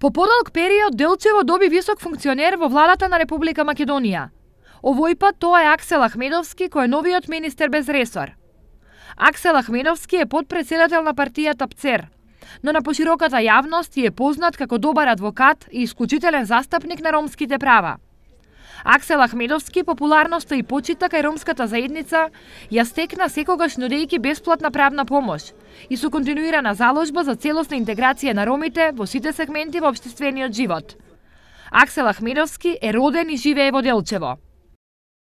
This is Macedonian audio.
По подолг период Делчево доби висок функционер во владата на Република Македонија. Овој пат тоа е Аксел Ахмедовски, кој е новиот министер без ресор. Аксел Ахмедовски е подпредседател на партијата ПЦЕР, но на пошироката јавност е познат како добар адвокат и исклучителен застапник на ромските права. Аксел Ахмедовски популярноста и почита кај ромската заедница ја стекна секогаш нудејки бесплатна правна помош и со континуирана заложба за целосна интеграција на ромите во сите сегменти во обществениот живот. Аксел Ахмедовски е роден и живее во Делчево.